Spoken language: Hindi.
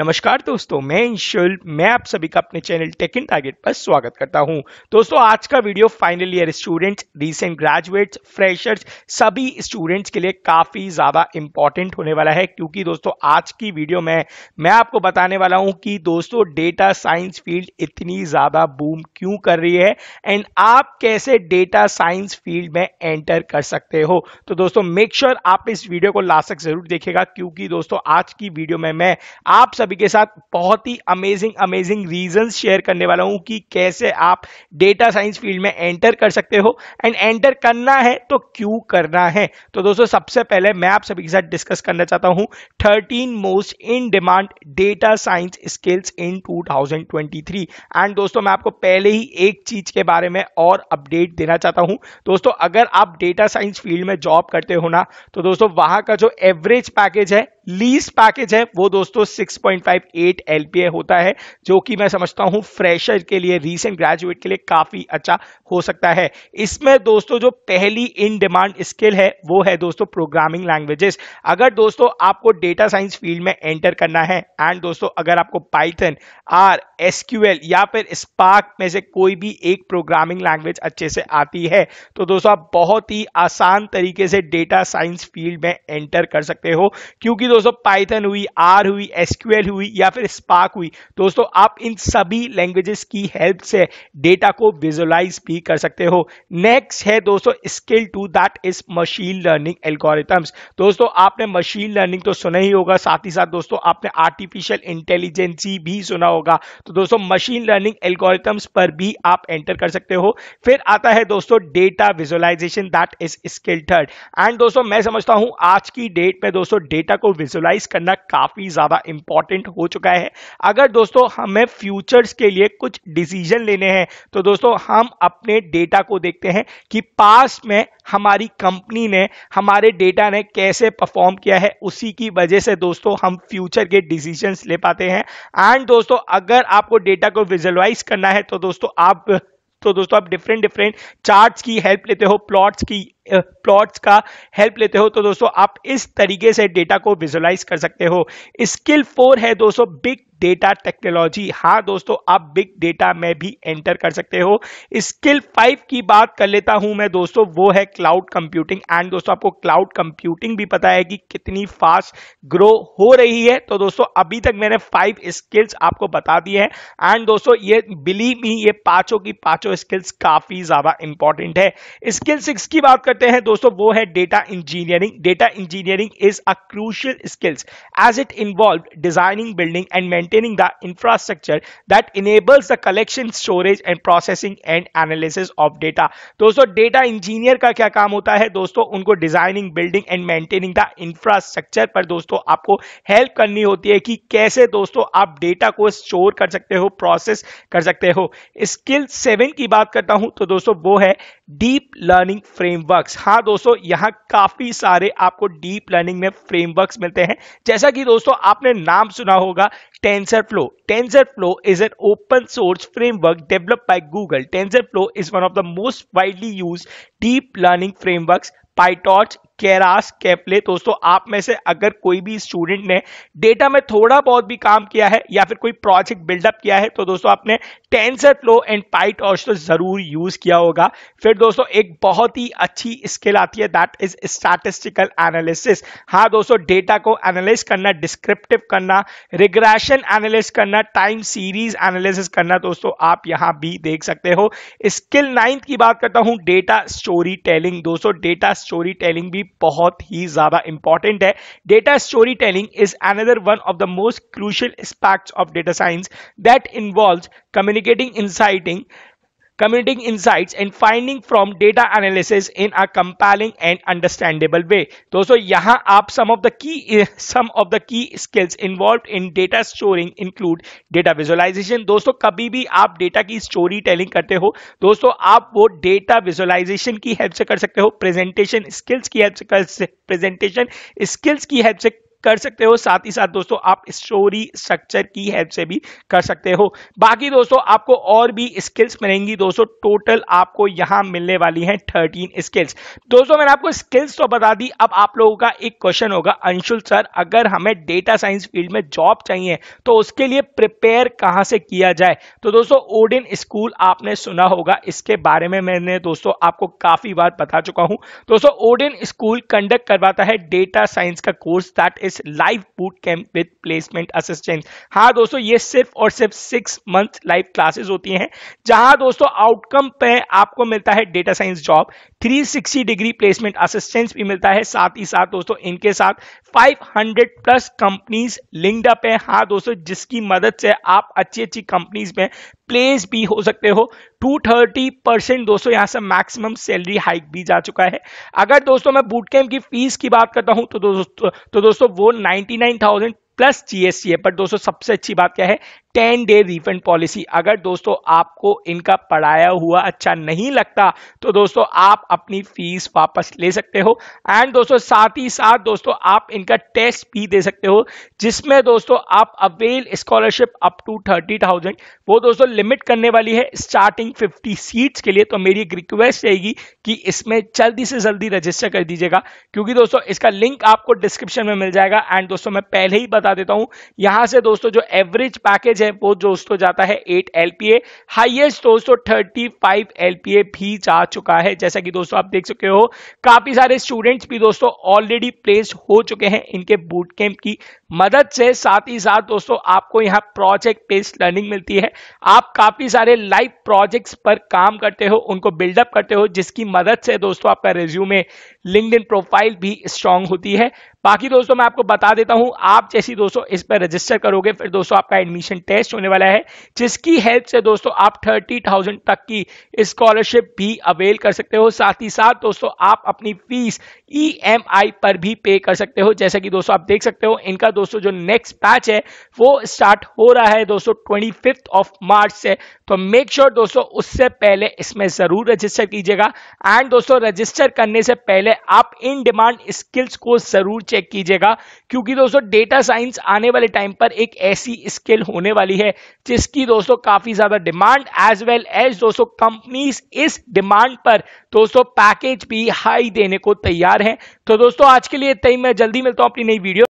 नमस्कार दोस्तों मैं इंशुल मैं आप सभी का अपने चैनल टेक इन टारगेट पर स्वागत करता हूं दोस्तों आज का video final year students recent graduates freshers सभी स्टूडेंट्स के लिए काफ़ी ज़्यादा इंपॉर्टेंट होने वाला है क्योंकि दोस्तों आज की वीडियो में मैं आपको बताने वाला हूं कि दोस्तों डेटा साइंस फील्ड इतनी ज़्यादा बूम क्यों कर रही है एंड आप कैसे डेटा साइंस फील्ड में एंटर कर सकते हो तो दोस्तों मेक श्योर sure आप इस वीडियो को लास्ट तक जरूर देखेगा क्योंकि दोस्तों आज की वीडियो में मैं आप सभी सभी के साथ बहुत ही अमेजिंग अमेजिंग रीजंस शेयर करने वाला हूं कि कैसे आप डेटा साइंस फील्ड में एंटर कर सकते हो एंड एंटर करना है तो क्यों करना है तो दोस्तों सबसे पहले मैं आप सभी के साथ डिस्कस करना चाहता हूं thirteen most in demand data science skills in two and दोस्तों मैं आपको पहले ही एक चीज के बारे में और अपडेट देना चाहता हूं दोस्तों अगर आप डेटा साइंस फील्ड में जॉब करते हो ना तो दोस्तों वहां का जो एवरेज पैकेज है लीज पैकेज है वो दोस्तों 6.58 LPA होता है जो कि मैं समझता हूं फ्रेशर के लिए रीसेंट ग्रेजुएट के लिए काफी अच्छा हो सकता है इसमें दोस्तों जो पहली इन डिमांड स्किल है वो है दोस्तों प्रोग्रामिंग लैंग्वेजेस अगर दोस्तों आपको डेटा साइंस फील्ड में एंटर करना है एंड दोस्तों अगर आपको पाइथन आर एसक्यूएल या फिर स्पार्क में से कोई भी एक प्रोग्रामिंग लैंग्वेज अच्छे से आती है तो दोस्तों आप बहुत ही आसान तरीके से डेटा साइंस फील्ड में एंटर कर सकते हो क्योंकि दोस्तों पाइथन हुई आर हुई एसक्यूएल एसक्यूएल हुई या फिर स्पार्क हुई दोस्तों आप इन सभी लैंग्वेजेस की हेल्प से डेटा को विजुलाइज भी कर सकते हो नेक्स्ट है दोस्तों skill two that is machine learning algorithms दोस्तों आपने मशीन लर्निंग तो सुना ही होगा साथ ही साथ दोस्तों आपने आर्टिफिशियल इंटेलिजेंसी भी सुना होगा तो दोस्तों मशीन लर्निंग एल्गोरिथम्स पर भी आप एंटर कर सकते हो फिर आता है दोस्तों data visualisation that is skill third and दोस्तों मैं समझता हूं आज की डेट में दोस्तों डेटा को विजुलाइज करना काफी ज्यादा इंपॉर्टेंट इंपॉर्टेंट हो चुका है अगर दोस्तों हमें फ्यूचर्स के लिए कुछ डिसीजन लेने हैं तो दोस्तों हम अपने डेटा को देखते हैं कि पास में हमारी कंपनी ने हमारे डेटा ने कैसे परफॉर्म किया है उसी की वजह से दोस्तों हम फ्यूचर के डिसीजन ले पाते हैं एंड दोस्तों अगर आपको डेटा को विजुअलाइज करना है तो दोस्तों आप तो दोस्तों आप डिफरेंट डिफरेंट चार्ट्स की हेल्प लेते हो प्लॉट्स की प्लॉट्स का हेल्प लेते हो तो दोस्तों आप इस तरीके से डेटा को विजुलाइज कर सकते हो स्किल फोर है दोस्तों बिग डेटा टेक्नोलॉजी हाँ दोस्तों आप बिग डेटा में भी एंटर कर सकते हो स्किल फाइव की बात कर लेता हूं मैं दोस्तों वो है क्लाउड कंप्यूटिंग एंड दोस्तों आपको क्लाउड कंप्यूटिंग भी पता है कि कितनी फास्ट ग्रो हो रही है तो दोस्तों अभी तक मैंने फाइव स्किल्स आपको बता दी है एंड दोस्तों ये बिलीव मी ये पांचों की पांचों स्किल्स काफी ज्यादा इंपॉर्टेंट है स्किल सिक्स की बात करते हैं दोस्तों वो है data engineering data engineering is a crucial skills as it involve designing building and maintaining the infrastructure that enables the collection storage and processing and analysis of data दोस्तों डेटा इंजीनियर का क्या काम होता है दोस्तों उनको designing building and maintaining the infrastructure पर दोस्तों आपको हेल्प करनी होती है कि कैसे दोस्तों आप डेटा को स्टोर कर सकते हो प्रोसेस कर सकते हो स्किल सेवन की बात करता हूं तो दोस्तों वो है डीप लर्निंग फ्रेमवर्क्स हाँ दोस्तों यहाँ काफी सारे आपको डीप लर्निंग में फ्रेमवर्क्स मिलते हैं जैसा कि दोस्तों आपने नाम सुना होगा TensorFlow TensorFlow is an open source framework develop by Google TensorFlow is one of the most widely use deep learning frameworks PyTorch Keras कैपले दोस्तों आप में से अगर कोई भी स्टूडेंट ने डेटा में थोड़ा बहुत भी काम किया है या फिर कोई प्रोजेक्ट बिल्डअप किया है तो दोस्तों आपने टेंसर फ्लो एंड पाइट तो जरूर यूज किया होगा फिर दोस्तों एक बहुत ही अच्छी स्किल आती है दैट इज स्टैटिस्टिकल एनालिसिस हाँ दोस्तों डेटा को एनालिस करना डिस्क्रिप्टिव करना रिग्रेशन एनालिस करना टाइम सीरीज एनालिसिस करना दोस्तों आप यहां भी देख सकते हो स्किल नाइन्थ की बात करता हूं डेटा स्टोरी टेलिंग दोस्तों डेटा स्टोरी टेलिंग भी बहुत ही ज्यादा इंपॉर्टेंट है data storytelling is another one of the most crucial aspect of data science that involve communicating insighting communicating insights and finding from data analysis in a compelling and understandable way दोस्तों यहां aap some of the key some of the key skills involved in data storing include data visualization dosto kabhi bhi aap data ki storytelling करते हो दोस्तों आप वो डेटा विजुअलाइजेशन की हेल्प से कर सकते हो प्रेजेंटेशन स्किल्स की हेल्प से कर प्रेजेंटेशन स्किल्स की हेल्प से कर सकते हो साथ ही साथ दोस्तों आप स्टोरी स्ट्रक्चर की हेल्प से भी कर सकते हो बाकी दोस्तों आपको और भी स्किल्स मिलेंगी दोस्तों टोटल आपको यहाँ मिलने वाली है थर्टीन स्किल्स दोस्तों मैंने आपको स्किल्स तो बता दी अब आप लोगों का एक क्वेश्चन होगा अंशुल सर अगर हमें डेटा साइंस फील्ड में जॉब चाहिए तो उसके लिए प्रिपेयर कहाँ से किया जाए तो दोस्तों ओडिन स्कूल आपने सुना होगा इसके बारे में मैंने दोस्तों आपको काफी बार बता चुका हूं दोस्तों ओडिन स्कूल कंडक्ट करवाता है डेटा साइंस का course that is live boot camp with placement assistance हाँ दोस्तों ये सिर्फ और सिर्फ सिक्स मंथ लाइव क्लासेस होती हैं जहां दोस्तों आउटकम पे आपको मिलता है data science job 360 degree placement assistance भी मिलता है साथ ही साथ दोस्तों इनके साथ 500 प्लस कंपनीज लिंक्ड अप है हाँ दोस्तों जिसकी मदद से आप अच्छी अच्छी कंपनीज में प्लेस भी हो सकते हो टू थर्टी परसेंट दोस्तों यहां से मैक्सिमम सैलरी हाइक भी जा चुका है अगर दोस्तों मैं बूट की फीस की बात करता हूं तो दोस्तों तो दोस्तों वो ninety nine thousand plus GST है पर दोस्तों सबसे अच्छी बात क्या है टेन डे रिफंड पॉलिसी अगर दोस्तों आपको इनका पढ़ाया हुआ अच्छा नहीं लगता तो दोस्तों आप अपनी फीस वापस ले सकते हो एंड दोस्तों साथ ही साथ दोस्तों आप इनका टेस्ट भी दे सकते हो जिसमें दोस्तों आप avail scholarship up to thirty thousand वो दोस्तों लिमिट करने वाली है स्टार्टिंग फिफ्टी सीट्स के लिए तो मेरी एक रिक्वेस्ट रहेगी कि इसमें जल्दी से जल्दी रजिस्टर कर दीजिएगा क्योंकि दोस्तों इसका लिंक आपको डिस्क्रिप्शन में मिल जाएगा एंड दोस्तों मैं पहले ही बता देता हूँ यहाँ से दोस्तों जो एवरेज पैकेज एवरेज है वो दोस्तों जाता है एट एलपीए हाईएस्ट दोस्तों थर्टी फाइव एलपीए भी जा चुका है जैसा कि दोस्तों आप देख चुके हो काफी सारे स्टूडेंट्स भी दोस्तों ऑलरेडी प्लेस हो चुके हैं इनके बूट कैंप की मदद से साथ ही साथ दोस्तों आपको यहाँ प्रोजेक्ट बेस्ड लर्निंग मिलती है आप काफी सारे लाइव प्रोजेक्ट्स पर काम करते हो उनको बिल्डअप करते हो जिसकी मदद से दोस्तों आपका रिज्यूमे लिंक्डइन प्रोफाइल भी स्ट्रांग होती है बाकी दोस्तों मैं आपको बता देता हूं आप जैसी दोस्तों इस पर रजिस्टर करोगे फिर दोस्तों आपका एडमिशन टेस्ट होने वाला है जिसकी हेल्प से दोस्तों आप थर्टी थाउजेंड तक की स्कॉलरशिप भी अवेल कर सकते हो साथ ही साथ दोस्तों आप अपनी फीस ई e पर भी पे कर सकते हो जैसा कि दोस्तों आप देख सकते हो इनका दोस्तों जो नेक्स्ट बैच है वो स्टार्ट हो रहा है दोस्तों ट्वेंटी ऑफ मार्च से तो मेक श्योर sure दोस्तों उससे पहले इसमें जरूर रजिस्टर कीजिएगा एंड दोस्तों रजिस्टर करने से पहले आप इन डिमांड स्किल्स को जरूर चेक कीजिएगा क्योंकि दोस्तों डेटा साइंस आने वाले टाइम पर एक ऐसी स्किल होने वाली है जिसकी दोस्तों काफी ज्यादा डिमांड एज वेल एज दोस्तों कंपनीज इस डिमांड पर दोस्तों पैकेज भी हाई देने को तैयार है तो दोस्तों आज के लिए इतना ही मैं जल्दी मिलता हूं अपनी नई वीडियो